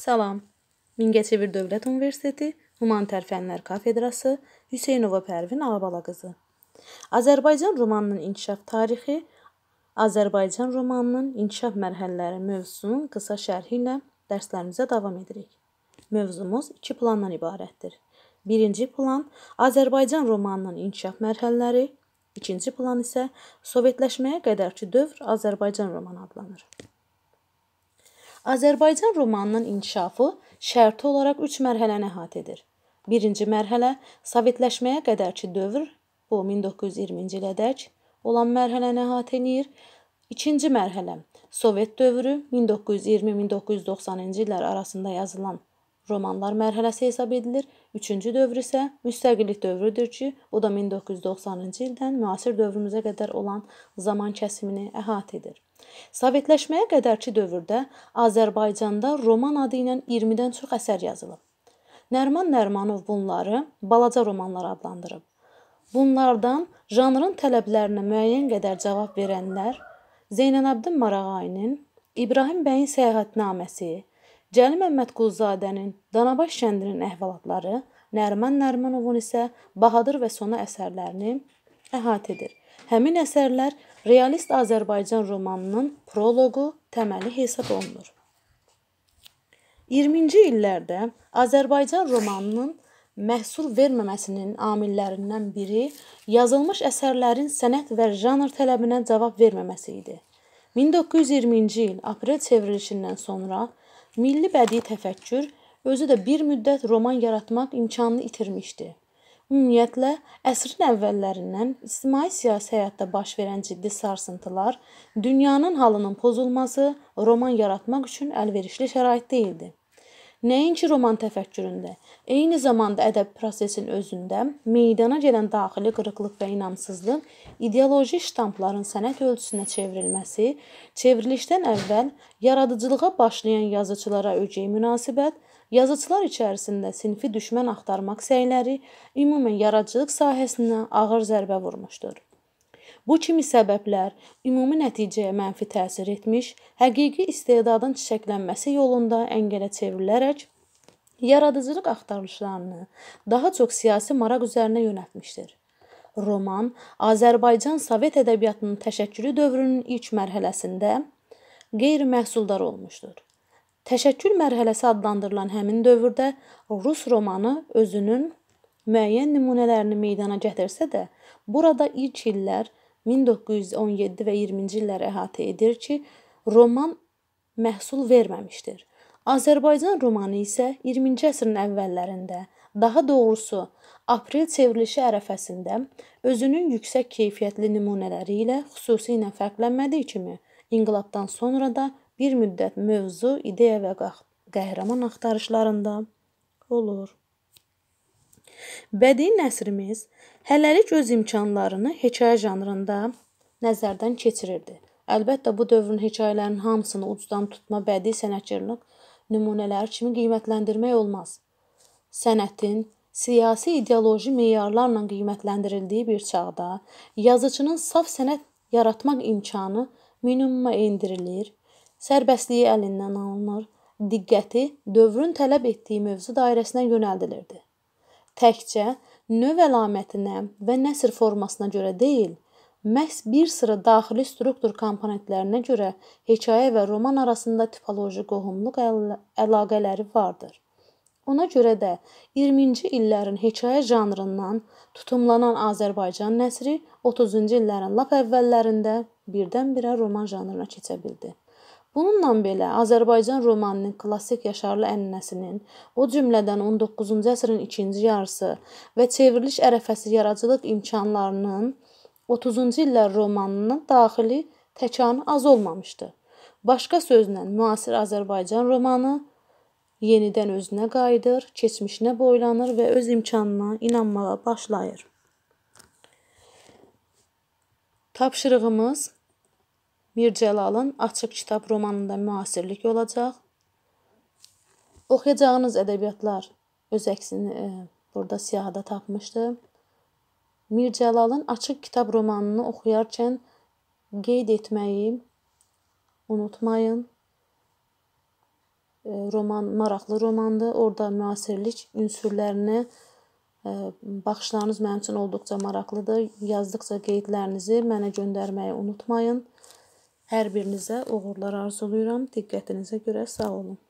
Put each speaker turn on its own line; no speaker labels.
Salam. Mingəçevir Dövlət Universiteti Humanitar Fənlər Kafedrası Hüseynova Pərvin Ağbala qızı. Azərbaycan romanının inkişaf tarixi Azərbaycan romanının inkişaf mərhələləri mövzusunun qısa şərhi ilə dərslərimizə davam edirik. Mövzumuz iki plandan ibarətdir. Birinci plan Azərbaycan romanının inkişaf mərhələləri, ikinci plan isə Sovetləşməyə qədərki dövr Azərbaycan romanı adlanır. Azərbaycan romanının inkişafı şərti olaraq 3 mərhələni əhatə edir. Birinci mərhələ sovetləşməyə qədərki dövr, bu 1920-ci ilədək olan mərhələni əhatə eləyir. İkinci mərhələ Sovet dövrü 1920-1990-cı illər arasında yazılan romanlar mərhələsi hesab edilir. Üçüncü dövr isə müstəqillik dövrüdür ki, o da 1990-cı ildən müasir dövrümüzə qədər olan zaman kəsimini əhatə edir. Sovetləşməyə qədərki dövrdə Azərbaycanda roman adı ilə 20-dən çox əsər yazılıb. Nərman Nərmanov bunları balaca romanlar adlandırıb. Bunlardan janrın tələblərinə müəyyən qədər cavab verənlər Zeynəlabdin Marağayinin İbrahim bəyin səyahətnaməsi, Cəli Məmmədquluzadənin Danabaş kəndinin əhvalatları, Nərman Nərmanovun isə Bahadır və Sona əsərlərini əhatə edir. Həmin əsərlər Realist Azərbaycan romanının proloqu təməli hesab olunur. 20-ci illərdə Azərbaycan romanının məhsur verməməsinin amillərindən biri yazılmış əsərlərin sənət və janr tələbinə cavab verməməsi idi. 1920-ci il aprel çevrilişindən sonra milli bədii təfəkkür özü də bir müddət roman yaratmaq imkanını itirmişdi. Ümumiyyətlə, əsrin əvvəllərindən ictimai-siyasi həyatda baş verən ciddi sarsıntılar, dünyanın halının pozulması roman yaratmaq üçün əlverişli şərait deyildi. Nəinki roman təfəkküründə, eyni zamanda ədəbi prosesin özündə meydana gələn daxili qırıqlıq və inamsızlıq, ideoloji ştampların sənət ölçüsünə çevrilməsi, çevrilişdən əvvəl yaradıcılığa başlayan yazıçılara ögey münasibət Yazıçılar içərisində sinfi düşmən axtarmaq səyləri ümumən yaradıcılıq sahəsinə ağır zərbə vurmuşdur. Bu kimi səbəblər ümumi nəticəyə mənfi təsir etmiş, həqiqi istedadın çiçəklənməsi yolunda əngələ çevrilərək yaradıcılıq axtarışlarını daha çox siyasi maraq üzərinə yönəltmişdir. Roman Azərbaycan Sovet ədəbiyyatının təşəkkülü dövrünün ilk mərhələsində qeyri-məhsuldar olmuşdur. Təşəkkül mərhələsi adlandırılan həmin dövrdə rus romanı özünün müəyyən nümunələrini meydana gətirsə də, burada ilk illər 1917 və 20-ci illəri əhatə edir ki, roman məhsul verməmişdir. Azərbaycan romanı isə 20-ci əsrin əvvəllərində, daha doğrusu aprel çevrilişi ərəfəsində özünün yüksək keyfiyyətli nümunələri ilə xüsusi ilə fərqlənmədiyi kimi, inqilabdan sonra da bir müddət mövzu, ideya və qəhrəman axtarışlarında olur. Bədii nəsrimiz hələlik öz imkanlarını hekayə janrında nəzərdən keçirirdi. Əlbəttə bu dövrün hekayələrinin hamısını ucdan tutma bədii sənətkarlıq nümunələri kimi qiymətləndirmək olmaz. Sənətin siyasi ideoloji meyarlarla qiymətləndirildiyi bir çağda yazıçının saf sənət yaratmaq imkanı minimuma endirilir sərbəstliyi əlindən alınır, diqqəti dövrün tələb etdiyi mövzu dairəsinə yönəldilirdi. Təkcə növ əlamətinə və nəsr formasına görə deyil, məhz bir sıra daxili struktur komponentlərinə görə hekayə və roman arasında tipoloji qohumluq əl əlaqələri vardır. Ona görə də 20-ci illərin hekayə janrından tutumlanan Azərbaycan nəsri 30-cu illərin lap əvvəllərində birdən-birə roman janrına keçə bildi. Bununla belə Azərbaycan romanının klassik yaşarlı ənənəsinin, o cümlədən 19-cu əsrin ikinci yarısı və çevriliş ərəfəsi yaradıcılıq imkanlarının 30-cu illər romanının daxili təkanı az olmamışdı. Başqa sözlə, müasir Azərbaycan romanı yenidən özünə qayıdır, keçmişinə boylanır və öz imkanına inanmağa başlayır. Tapşırığımız Mircəlalın Açıq kitab romanında müasirlik olacaq. Oxuyacağınız ədəbiyyatlar öz əksini e, burada siyahıda tapmışdı. Mircəlalın Açıq kitab romanını oxuyarkən qeyd etməyi unutmayın. E, roman maraqlı romandır. Orda müasirlik ünsürlərini e, baxışlarınız mənim üçün olduqca maraqlıdır. Yazdıqca qeydlərinizi mənə göndərməyi unutmayın. Hər birinizə uğurlar arzulayıram. Diqqətinizə görə sağ olun.